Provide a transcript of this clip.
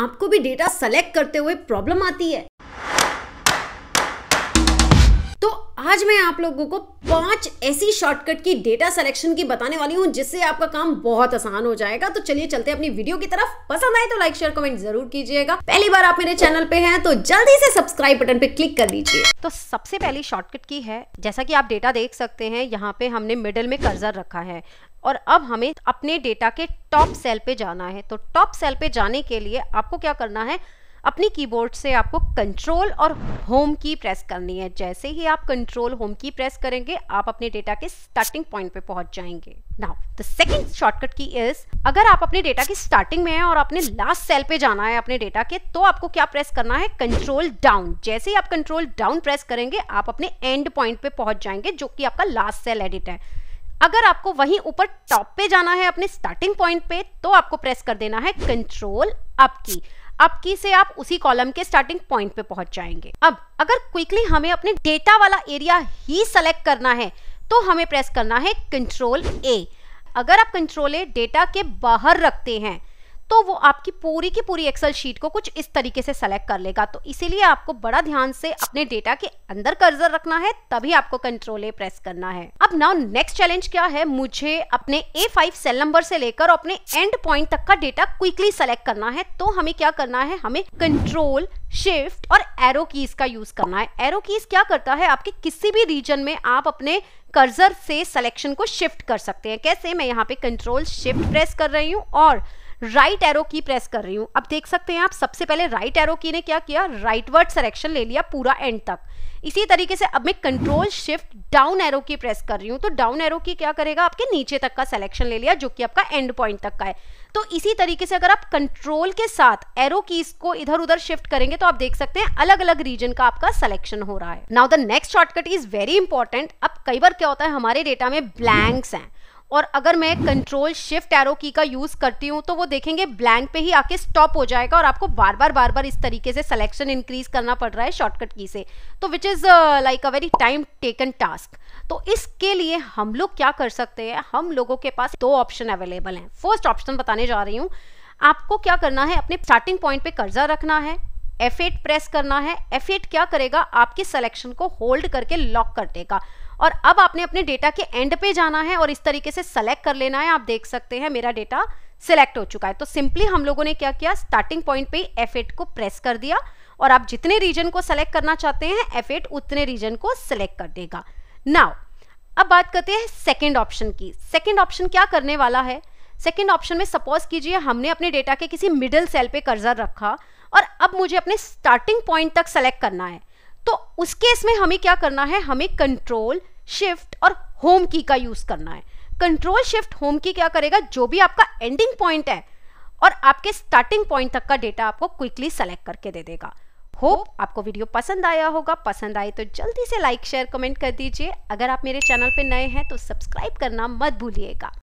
आपको भी data select करते हुए प्रॉब्लम आती है तो आज मैं आप लोगों को पांच ऐसी शॉर्टकट की डेटा सिलेक्शन की बताने वाली हूं जिससे आपका काम बहुत आसान हो जाएगा तो चलिए चलते हैं अपनी वीडियो की तरफ पसंद आए तो लाइक शेयर कमेंट जरूर कीजिएगा पहली बार आप मेरे चैनल पे हैं तो जल्दी से सब्सक्राइब बटन पे क्लिक कर दीजिए तो सबसे पहली शॉर्टकट की है जैसा की आप डेटा देख सकते हैं यहाँ पे हमने मिडल में कर्जर रखा है और अब हमें अपने डेटा के टॉप सेल पे जाना है तो टॉप सेल पे जाने के लिए आपको क्या करना है अपनी कीबोर्ड से आपको कंट्रोल और होम की प्रेस करनी है जैसे ही आप कंट्रोल होम की प्रेस करेंगे आप अपने डेटा के स्टार्टिंग पॉइंट पे पहुंच जाएंगे now the second shortcut key is अगर आप अपने डेटा की स्टार्टिंग में हैं और अपने लास्ट सेल पे जाना है अपने डेटा के तो आपको क्या प्रेस करना है कंट्रोल डाउन जैसे ही आप कंट्रोल डाउन प्रेस करेंगे आप अपने एंड पॉइंट पे पहुंच जाएंगे जो कि आपका लास्ट सेल एडिट है अगर आपको वहीं ऊपर टॉप पे जाना है अपने स्टार्टिंग पॉइंट पे तो आपको प्रेस कर देना है कंट्रोल अप की अप की से आप उसी कॉलम के स्टार्टिंग पॉइंट पे पहुंच जाएंगे अब अगर क्विकली हमें अपने डेटा वाला एरिया ही सेलेक्ट करना है तो हमें प्रेस करना है कंट्रोल ए अगर आप कंट्रोल ए डेटा के बाहर रखते हैं तो वो आपकी पूरी की पूरी एक्सेल शीट को कुछ इस तरीके से सेलेक्ट कर लेगा तो इसीलिए आपको बड़ा ध्यान से अपने डेटा के अंदर कर्जर रखना है तभी आपको कंट्रोल ए प्रेस करना है अब नाउ नेक्स्ट चैलेंज क्या है मुझे अपने ए फाइव सेल नंबर से लेकर अपने एंड पॉइंट तक का डेटा क्विकली सेलेक्ट करना है तो हमें क्या करना है हमें कंट्रोल शिफ्ट और एरो कीज का यूज करना है एरो कीज क्या करता है आपके किसी भी रीजन में आप अपने कर्जर से सिलेक्शन को शिफ्ट कर सकते हैं कैसे मैं यहाँ पे कंट्रोल शिफ्ट प्रेस कर रही हूँ और राइट एरो की प्रेस कर रही हूं अब देख सकते हैं आप सबसे पहले राइट एरो की ने क्या किया राइट वर्ड सिलेक्शन ले लिया पूरा एंड तक इसी तरीके से अब मैं control shift down arrow key press कर रही हूं तो डाउन एरो की क्या करेगा आपके नीचे तक का सिलेक्शन ले लिया जो कि आपका एंड पॉइंट तक का है तो इसी तरीके से अगर आप कंट्रोल के साथ एरो कीज को इधर उधर शिफ्ट करेंगे तो आप देख सकते हैं अलग अलग रीजन का आपका सिलेक्शन हो रहा है now the next shortcut is very important अब कई बार क्या होता है हमारे डेटा में ब्लैंक्स हैं और अगर मैं कंट्रोल शिफ्ट एरो की का यूज़ करती हूँ तो वो देखेंगे ब्लैंक पे ही आके स्टॉप हो जाएगा और आपको बार बार बार बार इस तरीके से सिलेक्शन इंक्रीज करना पड़ रहा है शॉर्टकट की से तो which is like a very time taken task तो इसके लिए हम लोग क्या कर सकते हैं हम लोगों के पास दो ऑप्शन अवेलेबल हैं फर्स्ट ऑप्शन बताने जा रही हूँ आपको क्या करना है अपने स्टार्टिंग पॉइंट पे कर्जा रखना है F8 प्रेस करना है F8 क्या करेगा आपके सिलेक्शन को होल्ड करके लॉक कर देगा और अब आपने अपने डेटा के एंड पे जाना है और इस तरीके से सेलेक्ट कर लेना है आप देख सकते हैं मेरा डेटा सेलेक्ट हो चुका है तो सिंपली हम लोगों ने क्या किया स्टार्टिंग पॉइंट पे एट को प्रेस कर दिया और आप जितने रीजन को सेलेक्ट करना चाहते हैं एट उतने रीजन को सेलेक्ट कर देगा नाउ अब बात करते हैं सेकेंड ऑप्शन की सेकेंड ऑप्शन क्या करने वाला है सेकेंड ऑप्शन में सपोज कीजिए हमने अपने डेटा के किसी मिडिल सेल पे कर्जर रखा और अब मुझे अपने स्टार्टिंग पॉइंट तक सेलेक्ट करना है तो उस केस में हमें क्या करना है हमें कंट्रोल शिफ्ट और होम की का यूज करना है कंट्रोल शिफ्ट होम की क्या करेगा जो भी आपका एंडिंग पॉइंट है और आपके स्टार्टिंग पॉइंट तक का डेटा आपको क्विकली सेलेक्ट करके दे देगा होप आपको वीडियो पसंद आया होगा पसंद आए तो जल्दी से लाइक शेयर कमेंट कर दीजिए अगर आप मेरे चैनल पर नए हैं तो सब्सक्राइब करना मत भूलिएगा